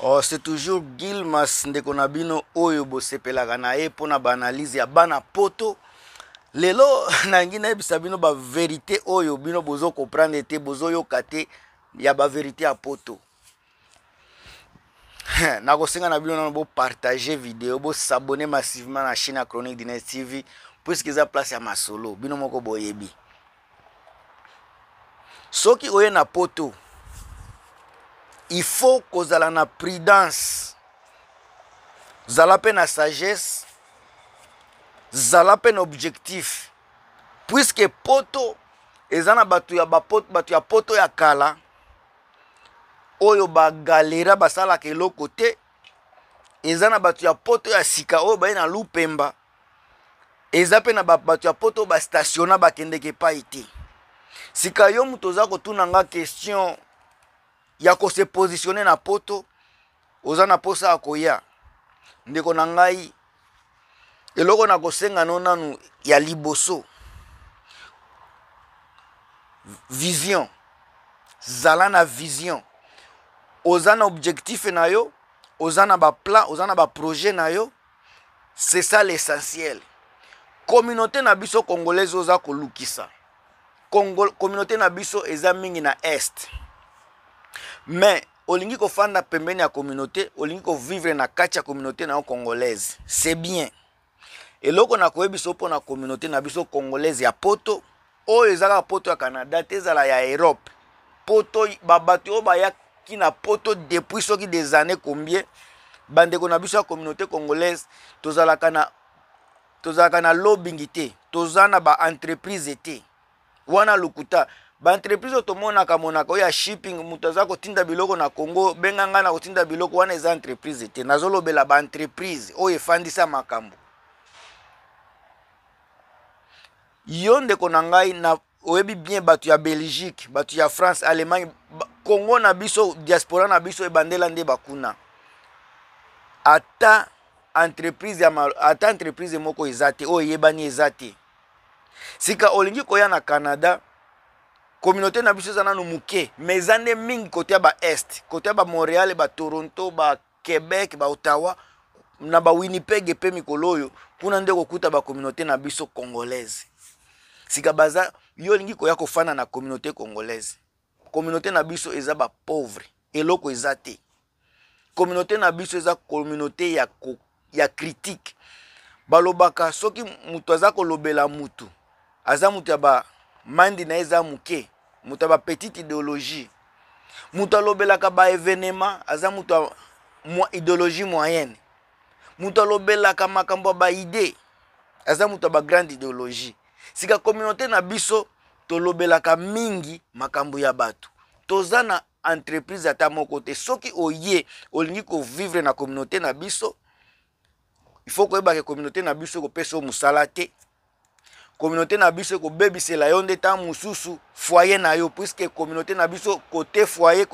oh, c'est toujours gilmas ndeko na bino oyo bosepelaka na ye mpona baanalyse ya bana poto lelo nangi nayebisa bino baverité oyo bino bozokomprendre te bozoyoka te ya baverité ya poto nakosenga na bino nano bopartage video bosabone massivement na chaîne ya chronique dines tv puiske eza place ya masolo bino moko boyebi soki oye na poto il faut kozala na prudence zala mpe na sagesse zala mpe na objectif puiske poto eza na bato ya, bato ya poto ya kala oyo bagalera basalaka eloko te eza na bato ya poto ya sika oyo baye na lupemba eza mpe na bato ya poto oyo bastationa bakendeke epai te sika yo moto oza kotuna nga question ya kosepositione na poto oza na posa ya koya ndeko na ngai eloko na kosenga no nanu ya liboso vision zala na vision oza na objectif na yo oza na baplan oza na baprojet na yo c'est ça l'essentiel communauté na biso congolaise oza kolukisa communauté na biso eza mingi na este me olingi kofanda pembeni ya communauté olingi kovivre na kati ya communauté na yo congolaise c'est bien eloko na koyebisa mpo na communauté na biso congolaise ya poto oyo ezalaka poto ya canada te ezala ya europe poto babato oyo bayaki na poto depuis soki des années combien bandeko na biso ya communauté congolaise tozalaka na tozalaka na lobbying te toza na baentreprise te wana lokuta baentreprise oyo tomonaka monaka oyo ya shipping moto aza kotinda biloko na congo benga ngai na kotinda biloko wana eza entreprise te nazolobela baentreprise oyo efandisa makambo yo ndeko na ngai na oyebi bien bato ya belgique bato ya france allemagne congo na biso diaspora na biso ebandela nde bakuna ata entreprise ya ata entreprise moko eza te oyo eyebani eza te sika olingi koya na canada communauté na biso eza nano moke me eza nde mingi kote ya baeste kote ya bamontréal batoronto baquebec baottawa na bawinipeg mpe mikolo oyo kuna nde kokuta bacommunauté na biso congolaise sika baza yo olingi koya kofanda na communauté congolaise communauté na biso eza bapauvre eloko eza te communauté na biso eza communauté ya, ko, ya critique balobaka soki moto aza kolobela motu aza moto ya ba mandi na ye eza moke moto ya bapetite idéologie moto alobelaka baévénement aza moto ya mwa idéologie moyenne moto alobelaka makambo ya baide aza moto ya bagrande idéologie sika communauté na biso tolobelaka mingi makambo ya bato toza na entreprise ata moko te soki oye olingi kovivre na communauté na biso il faut koyebaka communauté na biso kopesa yo mosala te communauté na biso ekobebisela yo nde ntan mosusu foyer na yo puiske communauté na biso kote foyer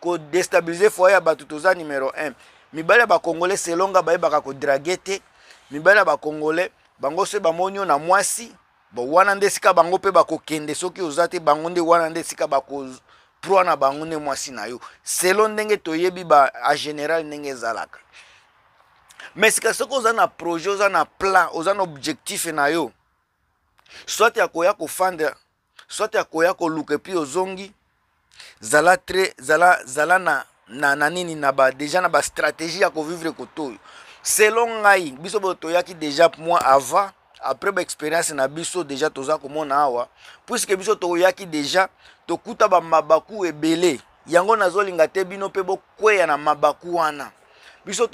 kodestabilize foyer ya bato toza numero 1 mibali ya bakongole selonga bayebaka kodrage te mibali ya bakongole bango so bamoni yo na mwasi bo wana nde esika bango mpe bakokende soki oza te bango nde wana nde esika bakoproi na bango nde mwasi na yo selo ndenge toyebi ba agénéral ndenge ezalaka me sika soki oza na projet oza na plan oza na objectif na yo soit ya koya kofanda soit ya koya koluka epuis ozongi zala tre zala, zala na, na, na nini na ba, deja na bastratégie ya kovivre koto oyo selon ngai biso boyo toyaki deja moi avant après baexpérience na biso deja toza komona awa puiske biso toyaki deja tokuta bamabaku ebele yango nazolinga te bino mpe bokweya na mabaku wana biso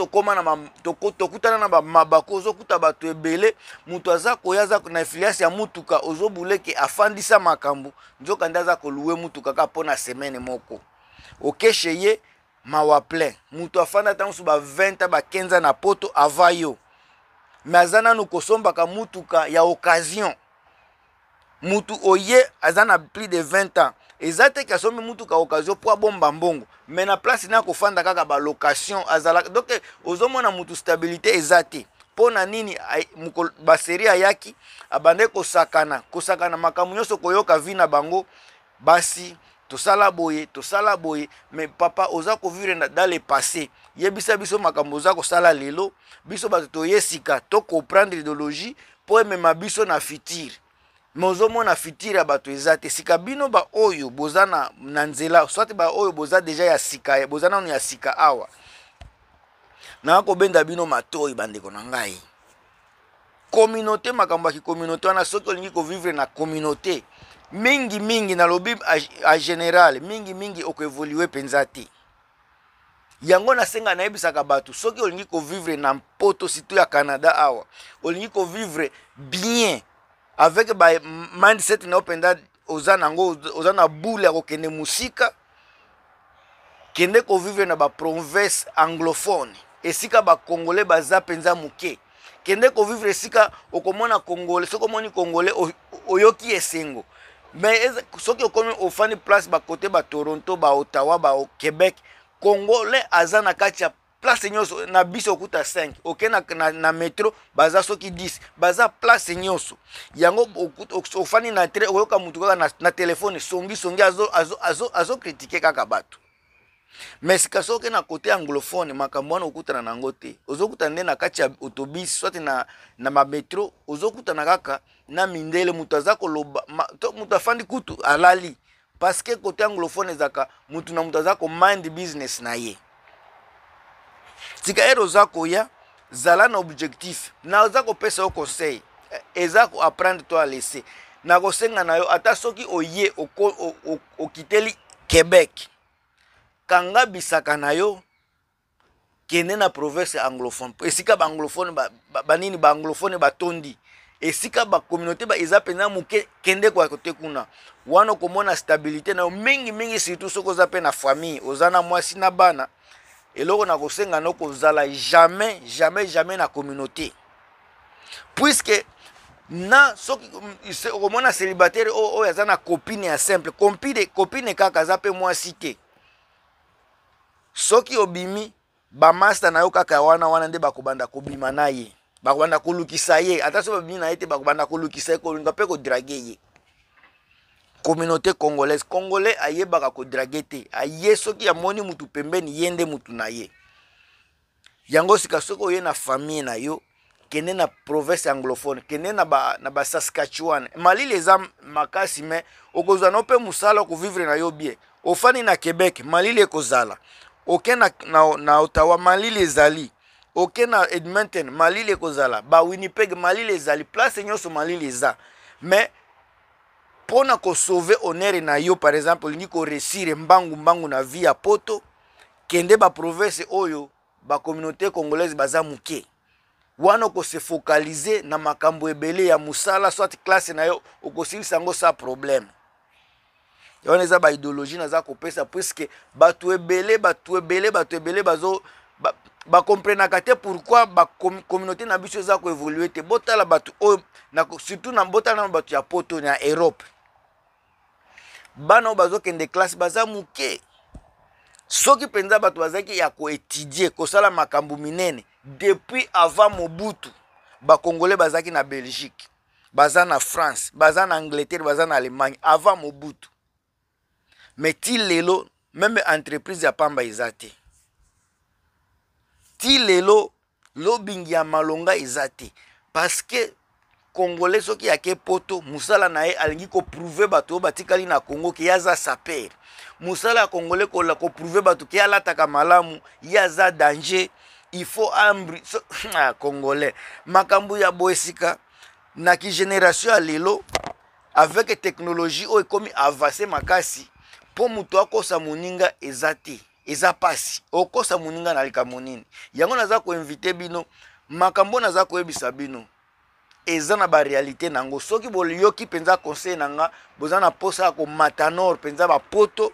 tokutana na bamabako ozokuta bato ebele moto aza koya aza na efiliase ya mutuka ozobuleke afandisa makambo nzoka nde aza kolue mutuka kaka mpo na semaine moko okeshe ye mawa plein moto afandi ata mosu ba 20 bakenza na poto ava yo me aza nanu kosombaka mutuka ya occasion mutu oye aza na plus de 20 ans eza te ke asombi mutuka occasion mpo abomba mbongo me na place na akofanda kaka balocation azalaka donk ozomona mutu stabilité eza te mpo na nini baseri ayaki abandaki kosakana kosakana makambo nyonso koyoka vi na bango basi tosala boye tosala boye me papa oza kovivre dans le passé yebisa biso makambo oza kosala lelo biso bato toye sika tokomprendre idéologie mpo emema biso na future me ozomona future ya bato eza te sika bino baoyo boza na, na nzela soit baoyo boza deja ya sika boza nano ya sika awa nanga kobenda bino matoi bandeko na ngai kominauté makambo ya kikominauté wana soki olingi kovivre na kominauté mingimingi nalobi a général mingimingi okoevolue mpenza te yango nasenga nayebisaka bato soki olingi kovivre na mpoto sito ya canada awa olingi kovivre bien avec bamindset na yo mpenza oza nango oza na bule ya kokende mosika kende kovivre na baprovince anglophone esika bacongolais baza mpenza moke kende kovivre esika okomona congolais soki omoni congolais oyoki esengo mais soki okomi ofandi place bakote batoronto baottawa baquebec congolais aza na kati ya place nyonso na bus okuta 5 okenda okay, na, na, na metro baza soki 10 baza place nyonso yango ofandi na tre oyoka mutu kaka na, na telefone songisongi azokritike kaka bato mais kasi okende na kote anglophone makambo wana okutana nango te ozokutana nde na kati ya autobus swate na, na bametro ozokutana kaka na mindele moto aza koloba moto afandi kutu alali parce que kote anglophone ezaka motu na moto aza komindi business na ye tika ete eh, oza koya zala na objectif naza kopesa yo conseil eh, eza koapprendre to alese nakosenga na yo ata soki oye okiteli québec kanga bisaka na yo kende na province ya anglophone esika baanglophone banini ba, ba baanglophone batondi esika bacommunauté ba, eza mpenza moke kende kwa kote kuna wana okomona stabilité na yo mingimingi surtout soki oza mpe na famille oza na mwasi na bana eloko nakosenga no kozala jamais jamais jamais na communauté puiske na soki okomona célibataire oyo aza na copine ya simple copine, copine kaka aza mpe mwasi te soki obimi bamasta na yo kaka wana wana nde bakobanda kobima na ye bakobanda kolukisa ye ata so babimi na ye te bakobanda kolukisa ye kolinga mpe kodrage ye communauté congolaise congolais ayebaka kodrage te aye soki amoni mutu pembeni ye nde mutu na ye yango sika soki oye na famille na yo kende na province anglophone kende na, ba, na basaskatchewan malili eza makasi me okozwa no mpe mosala okovivre na yo bie ofani na québec malili ekozala oke na, na, na ottawa malili ezali oke na edmonton malili ekozala bawinnipeg malili ezali place nyonso malili eza mais mpo na kosauve honere na yo par exemple olingi koresire mbangu-mbangu na vie ya poto kende baprovince oyo bakommunauté congolaise baza moke wana okose focalize na makambo ebele ya mosala soit classe na yo okosilisa yango sa problème wana eza baidéologie naza kopesa puiske bato ebele bato ebele bato ebele bazo bakomprenaka ba te pourkui bacommunauté na biso eza koévolue te botala bato oyo surtout botala nano bato ya poto na europe bana oyo bazokende classe baza moke soki mpenza bato bazalaki ya koétudie kosala makambo minene depuis avant mobutu bakongole bazalaki na belgique baza na france baza na angleterre baza na allemagne avant mobutu me ti lelo meme entreprise ya pamba eza te ti lelo lobingi ya malonga eza te parce que congolais soki ake poto mosala na ye alingi koprouve bato oyo batikali na congo ke ye aza sapere mosala ya congolais kola koprouve bato ke ye alataka malamu ye aza danger ifo ambri so, ah, congolais makambo ya boesika na kigénération ya lelo avec technologie oyo ekomi avance makasi mpo moto akosa moninga eza te eza pasi okosa moninga na likambo nini yango naza koinvite bino makambo naza koyebisa bino eza na barealité na yango soki boyoki mpenza conseil na nga boza na mposa ya komatanor mpenza bapoto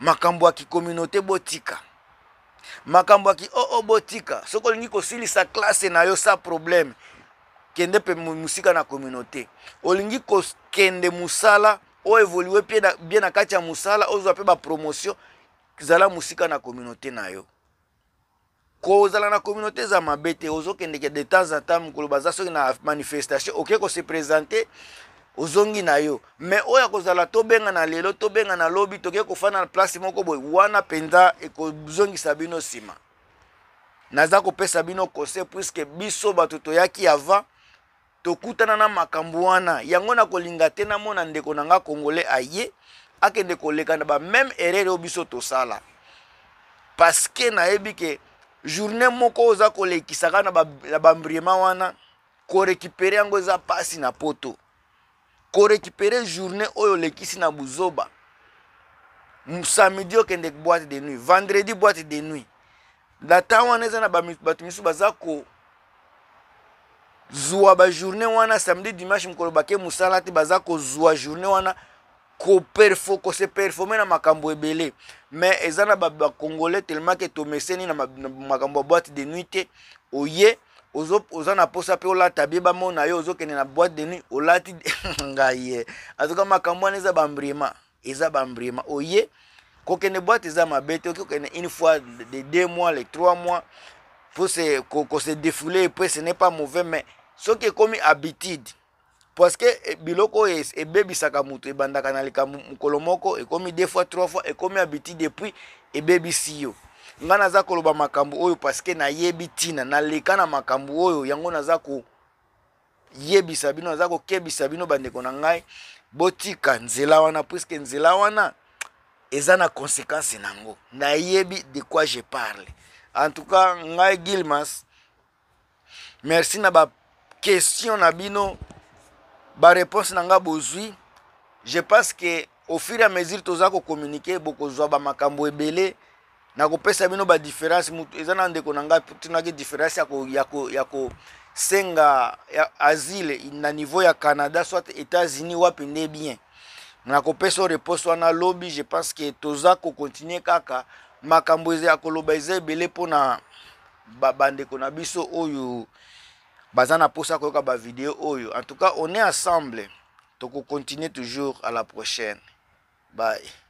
makambo ya kikommunauté botika makambo ya kioo oh, oh, botika soki olingi kosilisa klase na yo sa probleme kende mpe mosika na communauté olingi kokende mosala oevolue bien na kati ya mosala ozwa mpe bapromotion zala mosika na communauté na yo kozala na communauté eza mabe te ozokendeke de temps en temps mokolo baza soki na manifestation oke kose présente ozongi na yo me oyo akozala tobenga na lelo tobenga na lobi toke kofanda na place moko boye wana mpenza ekozongisa bino nsima naza kopesa bino conseil puiske biso bato toyaki avant tokutana na makambo wana yango nakolinga te namona ndeko na nga congolais aye akende koleka na bameme erreur oyo biso tosala paske nayebi ke journée moko oza kolekisa kaka na bambriema wana korekipere yango eza mpasi na poto korekipere journée oyo olekisi na buzoba samedi okende boîte de nuit vendredi boîte de nuit na ntan wana eza na bato misusu baza kozwa bajournée wana samedi dimanche mokolo bake mosala te baza kozwa journée wana koperfokoseperforme na makambo ebele me eza na bacongolais telema ke tomeseni na makambo ya boîte de nuit te oye oza na posa mpe olata bie bamona yo ozokende na boîte de nuit olati ngai ye eh. azoka makambo wana eza bambrema eza bambrema oye kokende boîte eza mabe te oki kokende une fois de deux mois le trois mois po kose defule epo ce n'est pas mauvais mais soki ekomi habitude parceke eh, biloko oyo ebebisaka moto ebandaka na likambo mokolo moko ekomi deux fois trois fois ekomi habitude epuis ebebisi yo ngai naza koloba makambo oyo parceke nayebi ntina naleka na makambo oyo yango naza koyebisa bino naza kokebisa bino bandeko na ngai botika nzela wana puiske nzela wana eza na conséquence nango nayebi de quoi je parle en tout cas ngai gilmas merci na baquestion na bino bareponse na nga bozwi je pense ke au fur et à mesure toza kocommunike bokozwa bamakambo ebele nakopesa bino badifference mutu eza na ndeko na ngai tinaki différence ya kosenga ko, ya ko, ya asile na niveau ya canada soit états-unis wapi nde bien nakopesa o repose wana lobi je pense ke toza kocontinue kaka makambo ya koloba eza ebele mpona bandeko na biso oyo ba en tout cas on est ensemble on continue toujours à la prochaine bye